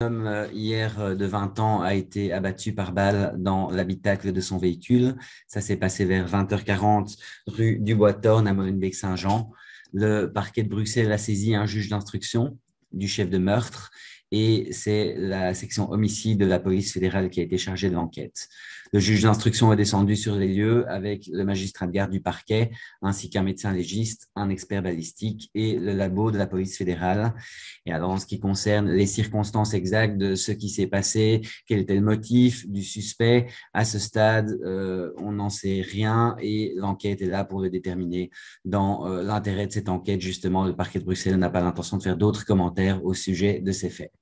Un homme euh, hier euh, de 20 ans a été abattu par balle dans l'habitacle de son véhicule. Ça s'est passé vers 20h40 rue du Bois-Torne à Molenbeek-Saint-Jean. Le parquet de Bruxelles a saisi un juge d'instruction du chef de meurtre et c'est la section homicide de la police fédérale qui a été chargée de l'enquête. Le juge d'instruction est descendu sur les lieux avec le magistrat de garde du parquet, ainsi qu'un médecin légiste, un expert balistique et le labo de la police fédérale. Et alors, en ce qui concerne les circonstances exactes de ce qui s'est passé, quel était le motif du suspect, à ce stade, euh, on n'en sait rien et l'enquête est là pour le déterminer. Dans euh, l'intérêt de cette enquête, justement, le parquet de Bruxelles n'a pas l'intention de faire d'autres commentaires au sujet de ces faits.